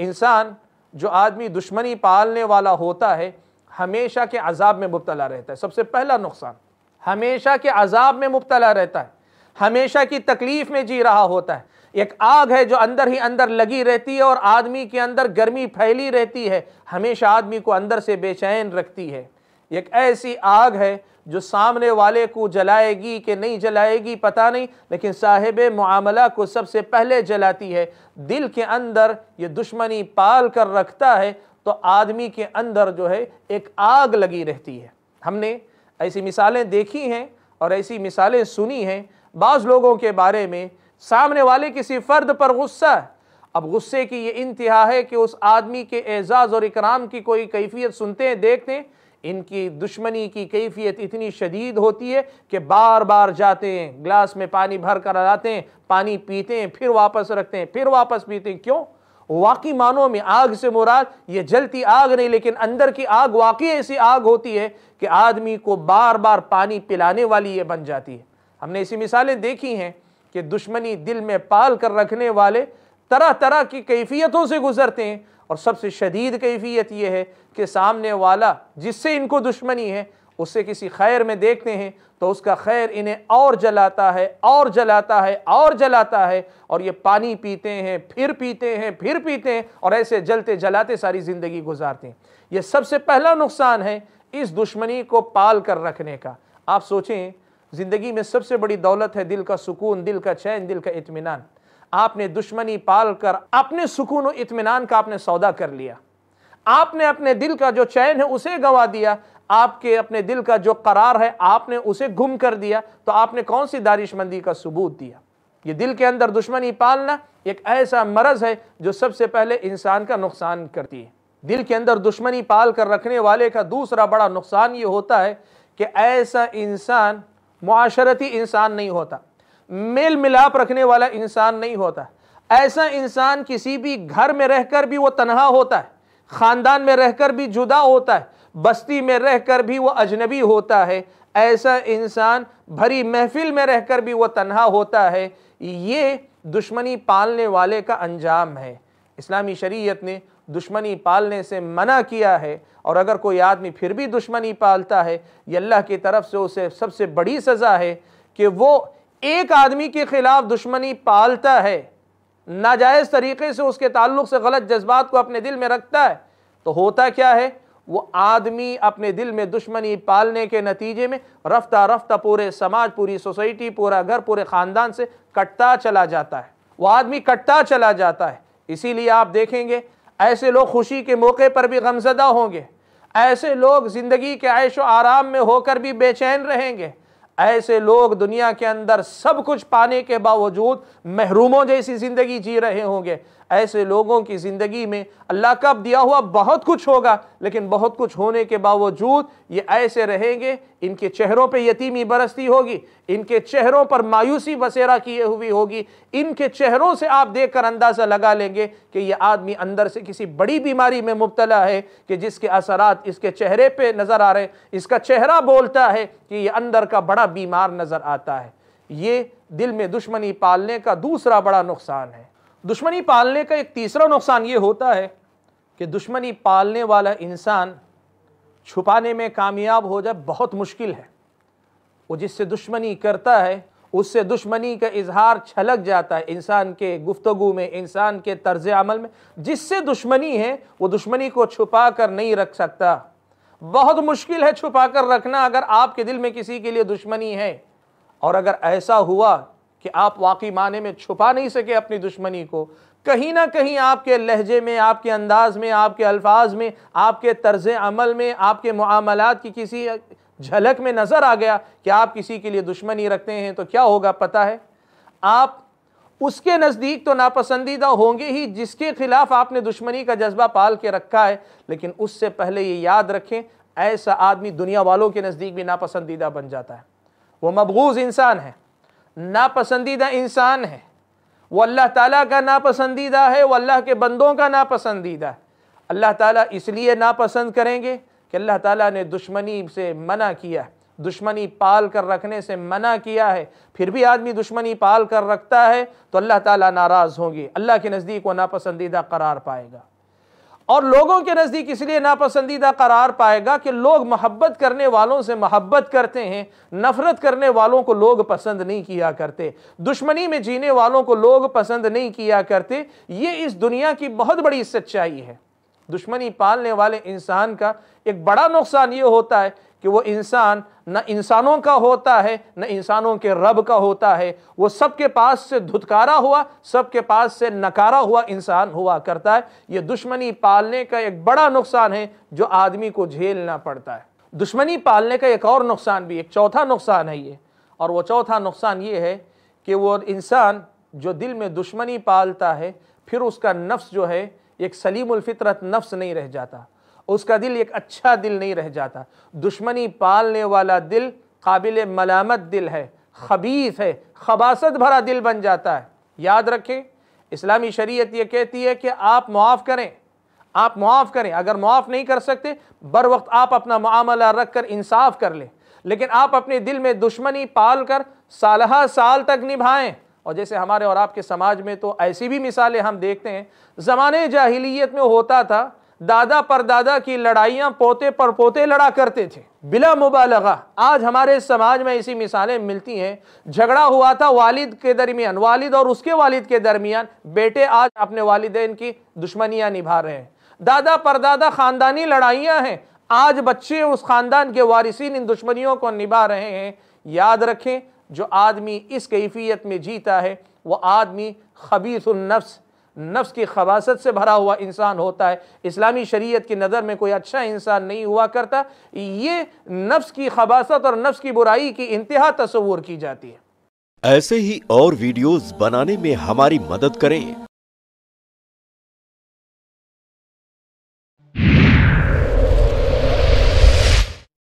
इंसान जो आदमी दुश्मनी पालने वाला होता है हमेशा के अजाब में मुबतला रहता है सबसे पहला नुकसान हमेशा के अजाब में मुबतला रहता है हमेशा की तकलीफ में जी रहा होता है एक आग है जो अंदर ही अंदर लगी रहती है और आदमी के अंदर गर्मी फैली रहती है हमेशा आदमी को अंदर से बेचैन रखती है एक ऐसी आग है जो सामने वाले को जलाएगी कि नहीं जलाएगी पता नहीं लेकिन साहिब मामला को सबसे पहले जलाती है दिल के अंदर ये दुश्मनी पाल कर रखता है तो आदमी के अंदर जो है एक आग लगी रहती है हमने ऐसी मिसालें देखी हैं और ऐसी मिसालें सुनी हैं बाज़ लोगों के बारे में सामने वाले किसी फ़र्द पर गुस्सा अब गुस्से की ये इंतहा है कि उस आदमी के एज़ाज़ और इकराम की कोई कैफियत सुनते हैं देखते हैं इनकी दुश्मनी की कैफियत इतनी शदीद होती है कि बार बार जाते हैं ग्लास में पानी भर कर लाते हैं पानी पीते हैं फिर वापस रखते हैं फिर वापस पीते हैं क्यों वाकई मानों में आग से मुराद ये जलती आग नहीं लेकिन अंदर की आग वाकई ऐसी आग होती है कि आदमी को बार बार पानी पिलाने वाली ये बन जाती है हमने ऐसी मिसालें देखी हैं कि दुश्मनी दिल में पाल कर रखने वाले तरह तरह की कैफियतों से गुजरते हैं और सबसे शदीद कैफियत यह है कि सामने वाला जिससे इनको दुश्मनी है उसे किसी खैर में देखते हैं तो उसका खैर इन्हें और जलाता है और जलाता है और जलाता है और ये पानी पीते हैं फिर पीते हैं फिर पीते हैं और ऐसे जलते जलाते सारी ज़िंदगी गुजारते हैं ये सबसे पहला नुकसान है इस दुश्मनी को पाल कर रखने का आप सोचें ज़िंदगी में सबसे बड़ी दौलत है दिल का सुकून दिल का चैन दिल का इतमान आपने दुश्मनी पाल कर अपने सुकून इतमान का आपने सौदा कर लिया आपने अपने दिल का जो चैन है उसे गंवा दिया आपके अपने दिल का जो करार है आपने उसे गुम कर दिया तो आपने कौन सी दारिशमंदी का सबूत दिया ये दिल के अंदर दुश्मनी पालना एक ऐसा मरज है जो सबसे पहले इंसान का नुकसान करती है दिल के अंदर दुश्मनी पाल कर रखने वाले का दूसरा बड़ा नुकसान ये होता है कि ऐसा इंसान माशरती इंसान नहीं होता मेल मिलाप रखने वाला इंसान नहीं होता ऐसा इंसान किसी भी घर में रहकर भी वो तनहा होता है ख़ानदान में रहकर भी जुदा होता है बस्ती में रहकर भी वो अजनबी होता है ऐसा इंसान भरी महफिल में रहकर भी वो तनहा होता है ये दुश्मनी पालने वाले का अंजाम है इस्लामी शरीयत ने दुश्मनी पालने से मना किया है और अगर कोई आदमी फिर भी दुश्मनी पालता है ये अल्लाह की तरफ से उसे सबसे बड़ी सज़ा है कि वो एक आदमी के खिलाफ दुश्मनी पालता है नाजायज़ तरीके से उसके ताल्लुक से गलत जज्बात को अपने दिल में रखता है तो होता क्या है वो आदमी अपने दिल में दुश्मनी पालने के नतीजे में रफ्ता रफ्ता पूरे समाज पूरी सोसाइटी पूरा घर पूरे ख़ानदान से कटता चला जाता है वो आदमी कटता चला जाता है इसीलिए आप देखेंगे ऐसे लोग खुशी के मौके पर भी गमजदा होंगे ऐसे लोग ज़िंदगी के ऐश आराम में होकर भी बेचैन रहेंगे ऐसे लोग दुनिया के अंदर सब कुछ पाने के बावजूद महरूमों जैसी ज़िंदगी जी रहे होंगे ऐसे लोगों की ज़िंदगी में अल्लाह का दिया हुआ बहुत कुछ होगा लेकिन बहुत कुछ होने के बावजूद ये ऐसे रहेंगे इनके चेहरों पे यतीमी बरसती होगी इनके चेहरों पर मायूसी बसेरा किए हुई होगी इनके चेहरों से आप देख कर अंदाज़ा लगा लेंगे कि यह आदमी अंदर से किसी बड़ी बीमारी में मुबतला है कि जिसके असरात इसके चेहरे पर नज़र आ रहे हैं इसका चेहरा बोलता है कि ये अंदर का बड़ा बीमार नज़र आता है ये दिल में दुश्मनी पालने का दूसरा बड़ा नुकसान है दुश्मनी पालने का एक तीसरा नुकसान ये होता है कि दुश्मनी पालने वाला इंसान छुपाने में कामयाब हो जाए बहुत मुश्किल है वो जिससे दुश्मनी करता है उससे दुश्मनी का इजहार छलक जाता है इंसान के गुफ्तगु में इंसान के तर्ज अमल में जिससे दुश्मनी है वो दुश्मनी को छुपा कर नहीं रख सकता बहुत मुश्किल है छुपा कर रखना अगर आपके दिल में किसी के लिए दुश्मनी है और अगर ऐसा हुआ कि आप वाकई माने में छुपा नहीं सके अपनी दुश्मनी को कहीं ना कहीं आपके लहजे में आपके अंदाज में आपके अल्फाज में आपके तर्ज अमल में आपके मामलात की किसी झलक में नज़र आ गया कि आप किसी के लिए दुश्मनी रखते हैं तो क्या होगा पता है आप उसके नज़दीक तो नापसंदीदा होंगे ही जिसके खिलाफ आपने दुश्मनी का जज्बा पाल के रखा है लेकिन उससे पहले ये याद रखें ऐसा आदमी दुनिया वालों के नज़दीक भी नापसंदीदा बन जाता है वो मबगूज़ इंसान है नापसंदीदा इंसान है वो अल्लाह ताला का नापसंदीदा है वो अल्लाह के बंदों का नापसंदीदा है अल्लाह ताला इसलिए नापसंद करेंगे कि अल्लाह ताला ने दुश्मनी से मना किया है दुश्मनी पाल कर रखने से मना किया है फिर भी आदमी दुश्मनी पाल कर रखता है तो अल्लाह ताला नाराज़ होंगे अल्लाह के नज़दीक वो नापसंदीदा करार पाएगा और लोगों के नज़दीक इसलिए नापसंदीदा करार पाएगा कि लोग मोहब्बत करने वालों से मोहब्बत करते हैं नफ़रत करने वालों को लोग पसंद नहीं किया करते दुश्मनी में जीने वालों को लोग पसंद नहीं किया करते ये इस दुनिया की बहुत बड़ी सच्चाई है दुश्मनी पालने वाले इंसान का एक बड़ा नुकसान ये होता है कि वो इंसान न इंसानों का होता है न इंसानों के रब का होता है वो सबके पास से धुतकारा हुआ सबके पास से नकारा हुआ इंसान हुआ करता है ये दुश्मनी पालने का एक बड़ा नुकसान है जो आदमी को झेलना पड़ता है दुश्मनी पालने का एक और नुकसान भी एक चौथा नुकसान है ये और वो चौथा नुकसान ये है कि वो इंसान जो दिल में दुश्मनी पालता है फिर उसका नफ्स जो है एक सलीमफ़ितरत नफ्स नहीं रह जाता उसका दिल एक अच्छा दिल नहीं रह जाता दुश्मनी पालने वाला दिल काबिल मलामत दिल है खबीस है खबासत भरा दिल बन जाता है याद रखें इस्लामी शरीयत ये कहती है कि आप मुआफ़ करें आप मुआफ़ करें अगर मुआफ़ नहीं कर सकते बर वक्त आप अपना मामला रख कर इंसाफ कर लें लेकिन आप अपने दिल में दुश्मनी पाल कर साल साल तक निभाएं और जैसे हमारे और आपके समाज में तो ऐसी भी मिसालें हम देखते हैं ज़माने जाहिलियत में होता था दादा पर दादा की लड़ाइयाँ पोते पर पोते लड़ा करते थे बिला मुबालगा आज हमारे समाज में ऐसी मिसालें मिलती हैं झगड़ा हुआ था वालिद के दरमियान वालिद और उसके वालिद के दरमियान बेटे आज अपने वालदेन की दुश्मनियाँ निभा रहे हैं दादा पर दादा ख़ानदानी लड़ाइयाँ हैं आज बच्चे उस ख़ानदान के वारिसिन इन दुश्मनियों को निभा रहे हैं याद रखें जो आदमी इस कैफियत में जीता है वह आदमी खबीसनफ्स नफ्स की खबासत से भरा हुआ इंसान होता है इस्लामी शरीयत की नज़र में कोई अच्छा इंसान नहीं हुआ करता ये नफ्स की खबासत और नफ्स की बुराई की इंतहा तस्वूर की जाती है ऐसे ही और वीडियोस बनाने में हमारी मदद करें